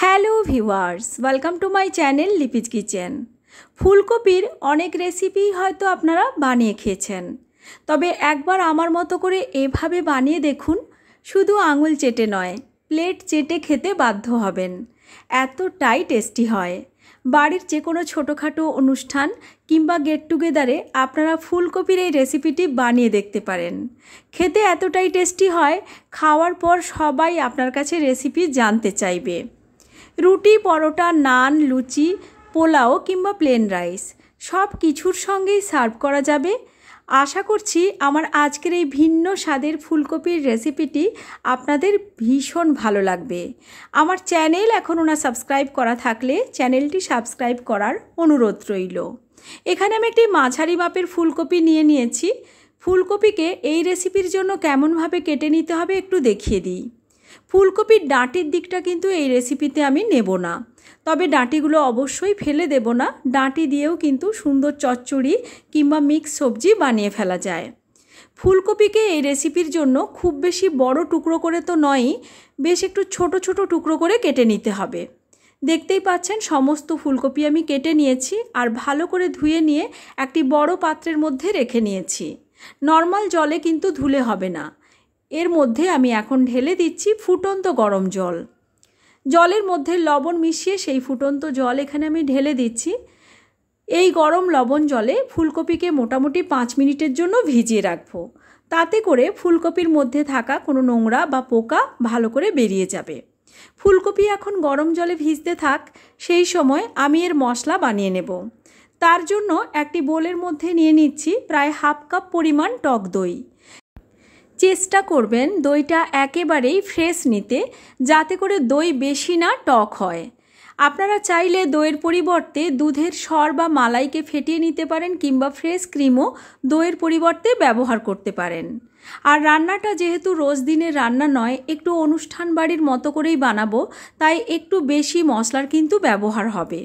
Hello viewers welcome to my channel Lipi's kitchen ফুলকপির অনেক recipe হয়তো আপনারা বানিয়ে খেয়েছেন তবে একবার আমার মতো করে এভাবে বানিয়ে দেখুন শুধু আঙুল চেটে নয় প্লেট চেটে খেতে বাধ্য হবেন এতটাই টেস্টি হয় বাড়ির যে কোনো ছোটোখাটো অনুষ্ঠান কিংবা গেট টুগেদারে আপনারা ফুলকপির এই রেসিপিটি বানিয়ে দেখতে পারেন খেতে এতটাই টেস্টি হয় খাওয়ার পর সবাই আপনার কাছে রেসিপি জানতে চাইবে রুটি পরোটা নান লুচি পোলাও কিংবা প্লেন রাইস সব কিছুর সঙ্গেই সার্ভ করা যাবে আশা করছি আমার আজকের এই ভিন্ন স্বাদের ফুলকপির রেসিপিটি আপনাদের ভীষণ ভালো লাগবে আমার চ্যানেল এখনও না সাবস্ক্রাইব করা থাকলে চ্যানেলটি সাবস্ক্রাইব করার অনুরোধ রইল এখানে আমি একটি মাঝারি মাপের ফুলকপি নিয়ে নিয়েছি ফুলকপিকে এই রেসিপির জন্য কেমনভাবে কেটে নিতে হবে একটু দেখিয়ে দিই ফুলকপির ডাঁটির দিকটা কিন্তু এই রেসিপিতে আমি নেব না তবে ডাঁটিগুলো অবশ্যই ফেলে দেব না ডাঁটি দিয়েও কিন্তু সুন্দর চচ্চড়ি কিংবা মিক্স সবজি বানিয়ে ফেলা যায় ফুলকপিকে এই রেসিপির জন্য খুব বেশি বড় টুকরো করে তো নয়ই বেশ একটু ছোট ছোট টুকরো করে কেটে নিতে হবে দেখতেই পাচ্ছেন সমস্ত ফুলকপি আমি কেটে নিয়েছি আর ভালো করে ধুয়ে নিয়ে একটি বড় পাত্রের মধ্যে রেখে নিয়েছি নর্মাল জলে কিন্তু ধুলে হবে না এর মধ্যে আমি এখন ঢেলে দিচ্ছি ফুটন্ত গরম জল জলের মধ্যে লবণ মিশিয়ে সেই ফুটন্ত জল এখানে আমি ঢেলে দিচ্ছি এই গরম লবণ জলে ফুলকপিকে মোটামুটি পাঁচ মিনিটের জন্য ভিজিয়ে রাখবো তাতে করে ফুলকপির মধ্যে থাকা কোনো নোংরা বা পোকা ভালো করে বেরিয়ে যাবে ফুলকপি এখন গরম জলে ভিজতে থাক সেই সময় আমি এর মশলা বানিয়ে নেব তার জন্য একটি বোলের মধ্যে নিয়ে নিচ্ছি প্রায় হাফ কাপ পরিমাণ টক দই চেষ্টা করবেন দইটা একেবারেই ফ্রেশ নিতে যাতে করে দই বেশি না টক হয় আপনারা চাইলে দইয়ের পরিবর্তে দুধের সর বা মালাইকে ফেটিয়ে নিতে পারেন কিংবা ফ্রেশ ক্রিমও দইয়ের পরিবর্তে ব্যবহার করতে পারেন আর রান্নাটা যেহেতু রোজ দিনের রান্না নয় একটু অনুষ্ঠান বাড়ির মতো করেই বানাবো তাই একটু বেশি মশলার কিন্তু ব্যবহার হবে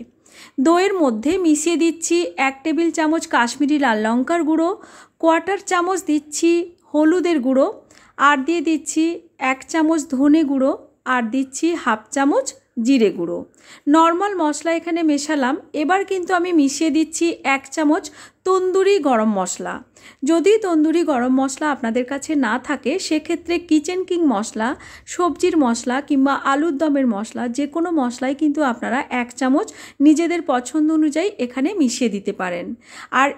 দইয়ের মধ্যে মিশিয়ে দিচ্ছি এক টেবিল চামচ কাশ্মীরি লাল লঙ্কার গুঁড়ো কোয়ার্টার চামচ দিচ্ছি হলুদের গুঁড়ো আর দিয়ে দিচ্ছি এক চামচ ধনে গুঁড়ো আর দিচ্ছি হাফ চামচ জিরে গুঁড়ো নর্মাল মশলা এখানে মেশালাম এবার কিন্তু আমি মিশিয়ে দিচ্ছি এক চামচ তন্দুরি গরম মশলা যদি তন্দুরি গরম মশলা আপনাদের কাছে না থাকে সেক্ষেত্রে কিচেন কিং মশলা সবজির মশলা কিংবা আলুর দমের মশলা যে কোনো মশলাই কিন্তু আপনারা এক চামচ নিজেদের পছন্দ অনুযায়ী এখানে মিশিয়ে দিতে পারেন আর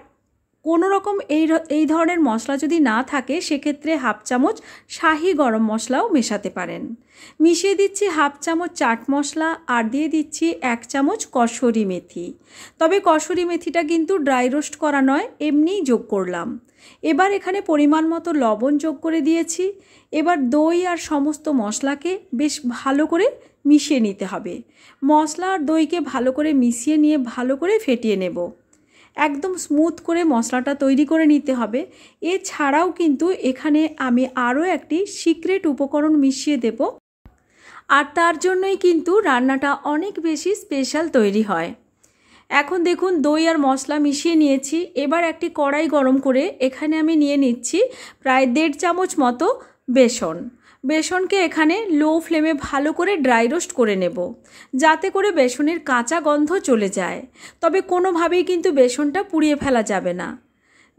কোনো রকম এই এই ধরনের মশলা যদি না থাকে সেক্ষেত্রে হাফ চামচ শাহি গরম মশলাও মেশাতে পারেন মিশিয়ে দিচ্ছি হাফ চামচ চাট মশলা আর দিয়ে দিচ্ছি এক চামচ কসরি মেথি তবে কসুরি মেথিটা কিন্তু ড্রাই রোস্ট করা নয় এমনিই যোগ করলাম এবার এখানে পরিমাণ মতো লবণ যোগ করে দিয়েছি এবার দই আর সমস্ত মশলাকে বেশ ভালো করে মিশিয়ে নিতে হবে মশলা আর দইকে ভালো করে মিশিয়ে নিয়ে ভালো করে ফেটিয়ে নেব একদম স্মুথ করে মশলাটা তৈরি করে নিতে হবে এছাড়াও কিন্তু এখানে আমি আরও একটি সিক্রেট উপকরণ মিশিয়ে দেব আর তার জন্যই কিন্তু রান্নাটা অনেক বেশি স্পেশাল তৈরি হয় এখন দেখুন দই আর মশলা মিশিয়ে নিয়েছি এবার একটি কড়াই গরম করে এখানে আমি নিয়ে নিচ্ছি প্রায় দেড় চামচ মতো বেসন বেসনকে এখানে লো ফ্লেমে ভালো করে ড্রাই রোস্ট করে নেব যাতে করে বেসনের কাঁচা গন্ধ চলে যায় তবে কোনোভাবেই কিন্তু বেসনটা পুড়িয়ে ফেলা যাবে না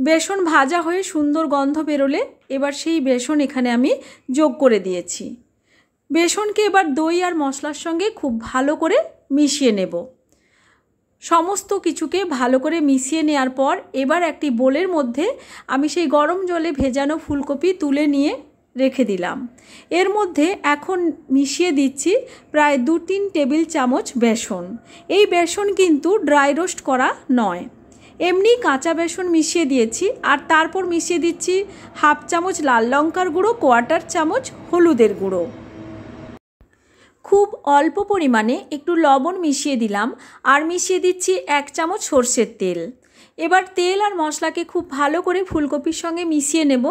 বেসন ভাজা হয়ে সুন্দর গন্ধ বেরোলে এবার সেই বেসন এখানে আমি যোগ করে দিয়েছি বেসনকে এবার দই আর মশলার সঙ্গে খুব ভালো করে মিশিয়ে নেব সমস্ত কিছুকে ভালো করে মিশিয়ে নেওয়ার পর এবার একটি বোলের মধ্যে আমি সেই গরম জলে ভেজানো ফুলকপি তুলে নিয়ে রেখে দিলাম এর মধ্যে এখন মিশিয়ে দিচ্ছি প্রায় দু তিন টেবিল চামচ বেসন এই বেসন কিন্তু ড্রাই রোস্ট করা নয় এমনি কাঁচা বেসন মিশিয়ে দিয়েছি আর তারপর মিশিয়ে দিচ্ছি হাফ চামচ লাল লঙ্কার গুঁড়ো কোয়ার্টার চামচ হলুদের গুঁড়ো খুব অল্প পরিমাণে একটু লবণ মিশিয়ে দিলাম আর মিশিয়ে দিচ্ছি এক চামচ সর্ষের তেল এবার তেল আর মশলাকে খুব ভালো করে ফুলকপির সঙ্গে মিশিয়ে নেব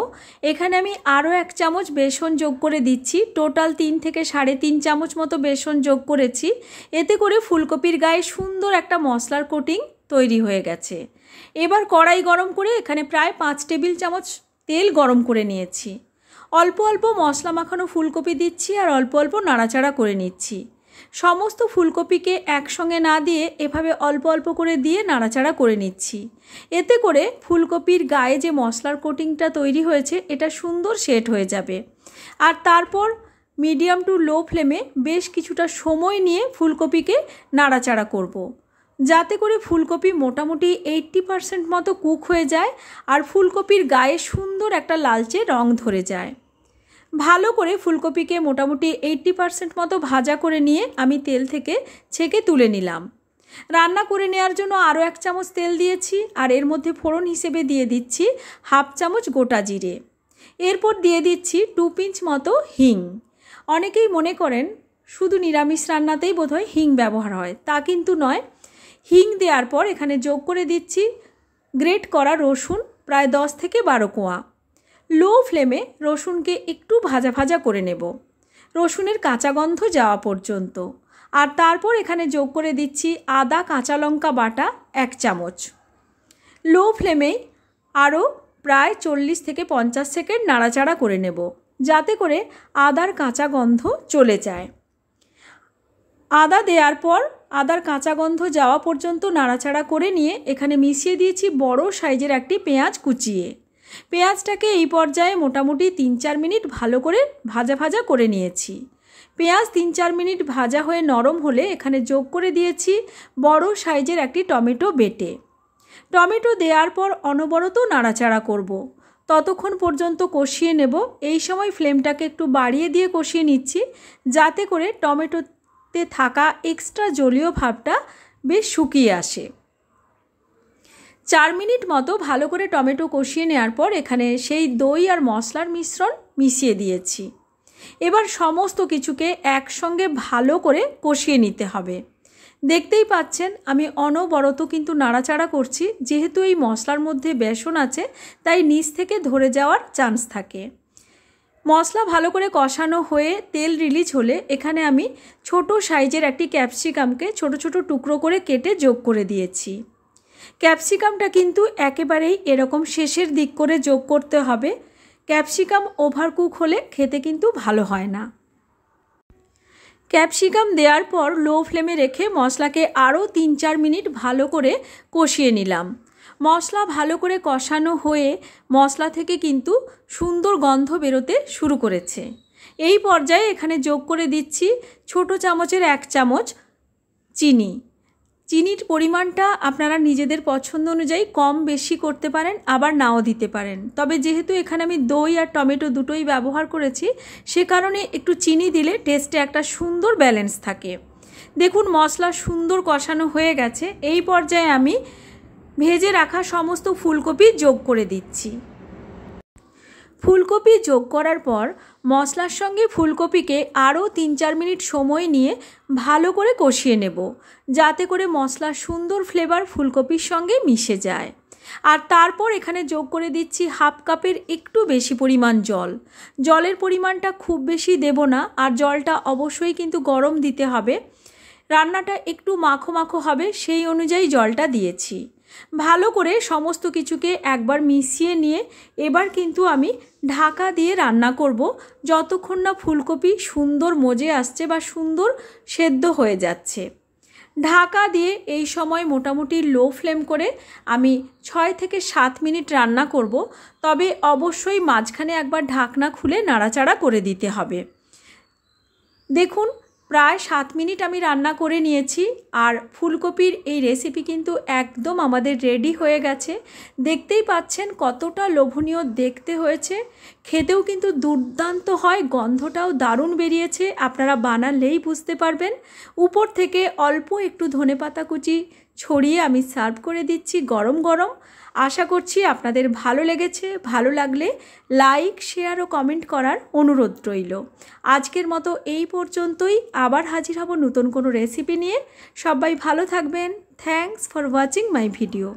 এখানে আমি আরও এক চামচ বেসন যোগ করে দিচ্ছি টোটাল তিন থেকে সাড়ে তিন চামচ মতো বেসন যোগ করেছি এতে করে ফুলকপির গায়ে সুন্দর একটা মশলার কোটিং তৈরি হয়ে গেছে এবার কড়াই গরম করে এখানে প্রায় পাঁচ টেবিল চামচ তেল গরম করে নিয়েছি অল্প অল্প মশলা মাখানো ফুলকপি দিচ্ছি আর অল্প অল্প নাড়াচাড়া করে নিচ্ছি সমস্ত ফুলকপিকে একসঙ্গে না দিয়ে এভাবে অল্প অল্প করে দিয়ে নাড়াচাড়া করে নিচ্ছি এতে করে ফুলকপির গায়ে যে মশলার কোটিংটা তৈরি হয়েছে এটা সুন্দর সেট হয়ে যাবে আর তারপর মিডিয়াম টু লো ফ্লেমে বেশ কিছুটা সময় নিয়ে ফুলকপিকে নাড়াচাড়া করব। যাতে করে ফুলকপি মোটামুটি এইট্টি পারসেন্ট মতো কুক হয়ে যায় আর ফুলকপির গায়ে সুন্দর একটা লালচে রং ধরে যায় ভালো করে ফুলকপিকে মোটামুটি এইট্টি পারসেন্ট মতো ভাজা করে নিয়ে আমি তেল থেকে ছেঁকে তুলে নিলাম রান্না করে নেওয়ার জন্য আরও এক চামচ তেল দিয়েছি আর এর মধ্যে ফোড়ন হিসেবে দিয়ে দিচ্ছি হাফ চামচ গোটা জিরে এরপর দিয়ে দিচ্ছি টু পিঞ্চ মতো হিং অনেকেই মনে করেন শুধু নিরামিষ রান্নাতেই বোধহয় হিং ব্যবহার হয় তা কিন্তু নয় হিং দেওয়ার পর এখানে যোগ করে দিচ্ছি গ্রেট করা রসুন প্রায় দশ থেকে বারো কোয়া লো ফ্লেমে রসুনকে একটু ভাজা ভাজা করে নেব রসুনের কাঁচা গন্ধ যাওয়া পর্যন্ত আর তারপর এখানে যোগ করে দিচ্ছি আদা কাঁচা লঙ্কা বাটা এক চামচ লো ফ্লেমেই আরও প্রায় চল্লিশ থেকে পঞ্চাশ সেকেন্ড নাড়াচাড়া করে নেব যাতে করে আদার কাঁচা গন্ধ চলে যায় আদা দেওয়ার পর আদার কাঁচা গন্ধ যাওয়া পর্যন্ত নাড়াচাড়া করে নিয়ে এখানে মিশিয়ে দিয়েছি বড় সাইজের একটি পেঁয়াজ কুচিয়ে পেঁয়াজটাকে এই পর্যায়ে মোটামুটি তিন চার মিনিট ভালো করে ভাজা ভাজা করে নিয়েছি পেঁয়াজ তিন চার মিনিট ভাজা হয়ে নরম হলে এখানে যোগ করে দিয়েছি বড় সাইজের একটি টমেটো বেটে টমেটো দেওয়ার পর অনবরত নাড়াচাড়া করব। ততক্ষণ পর্যন্ত কষিয়ে নেব এই সময় ফ্লেমটাকে একটু বাড়িয়ে দিয়ে কষিয়ে নিচ্ছি যাতে করে টমেটোতে থাকা এক্সট্রা জলীয় ভাবটা বেশ শুকিয়ে আসে চার মিনিট মতো ভালো করে টমেটো কষিয়ে নেওয়ার পর এখানে সেই দই আর মশলার মিশ্রণ মিশিয়ে দিয়েছি এবার সমস্ত কিছুকে একসঙ্গে ভালো করে কষিয়ে নিতে হবে দেখতেই পাচ্ছেন আমি অনবরত কিন্তু নাড়াচাড়া করছি যেহেতু এই মশলার মধ্যে বেসন আছে তাই নিচ থেকে ধরে যাওয়ার চান্স থাকে মশলা ভালো করে কষানো হয়ে তেল রিলিজ হলে এখানে আমি ছোট সাইজের একটি ক্যাপসিকামকে ছোট ছোট টুকরো করে কেটে যোগ করে দিয়েছি ক্যাপসিকামটা কিন্তু একেবারেই এরকম শেষের দিক করে যোগ করতে হবে ক্যাপসিকাম ওভারকুক হলে খেতে কিন্তু ভালো হয় না ক্যাপসিকাম দেওয়ার পর লো ফ্লেমে রেখে মশলাকে আরও তিন চার মিনিট ভালো করে কষিয়ে নিলাম মশলা ভালো করে কষানো হয়ে মশলা থেকে কিন্তু সুন্দর গন্ধ বেরোতে শুরু করেছে এই পর্যায়ে এখানে যোগ করে দিচ্ছি ছোট চামচের এক চামচ চিনি চিনির পরিমাণটা আপনারা নিজেদের পছন্দ অনুযায়ী কম বেশি করতে পারেন আবার নাও দিতে পারেন তবে যেহেতু এখানে আমি দই আর টমেটো দুটোই ব্যবহার করেছি সে কারণে একটু চিনি দিলে টেস্টে একটা সুন্দর ব্যালেন্স থাকে দেখুন মশলা সুন্দর কষানো হয়ে গেছে এই পর্যায়ে আমি ভেজে রাখা সমস্ত ফুলকপি যোগ করে দিচ্ছি ফুলকপি যোগ করার পর মশলার সঙ্গে ফুলকপিকে আরও তিন চার মিনিট সময় নিয়ে ভালো করে কষিয়ে নেব যাতে করে মশলার সুন্দর ফ্লেভার ফুলকপির সঙ্গে মিশে যায় আর তারপর এখানে যোগ করে দিচ্ছি হাফ কাপের একটু বেশি পরিমাণ জল জলের পরিমাণটা খুব বেশি দেব না আর জলটা অবশ্যই কিন্তু গরম দিতে হবে রান্নাটা একটু মাখো মাখো হবে সেই অনুযায়ী জলটা দিয়েছি ভালো করে সমস্ত কিছুকে একবার মিশিয়ে নিয়ে এবার কিন্তু আমি ঢাকা দিয়ে রান্না করব যতক্ষণ না ফুলকপি সুন্দর মজে আসছে বা সুন্দর সেদ্ধ হয়ে যাচ্ছে ঢাকা দিয়ে এই সময় মোটামুটি লো ফ্লেম করে আমি ছয় থেকে সাত মিনিট রান্না করব তবে অবশ্যই মাঝখানে একবার ঢাকনা খুলে নাড়াচাড়া করে দিতে হবে দেখুন প্রায় সাত মিনিট আমি রান্না করে নিয়েছি আর ফুলকপির এই রেসিপি কিন্তু একদম আমাদের রেডি হয়ে গেছে দেখতেই পাচ্ছেন কতটা লোভনীয় দেখতে হয়েছে খেতেও কিন্তু দুর্দান্ত হয় গন্ধটাও দারুণ বেরিয়েছে আপনারা বানালেই বুঝতে পারবেন উপর থেকে অল্প একটু ধনে পাতা কুচি ছড়িয়ে আমি সার্ভ করে দিচ্ছি গরম গরম আশা করছি আপনাদের ভালো লেগেছে ভালো লাগলে লাইক শেয়ার ও কমেন্ট করার অনুরোধ রইল আজকের মতো এই পর্যন্তই আবার হাজির হব নতুন কোনো রেসিপি নিয়ে সবাই ভালো থাকবেন thanks for watching my video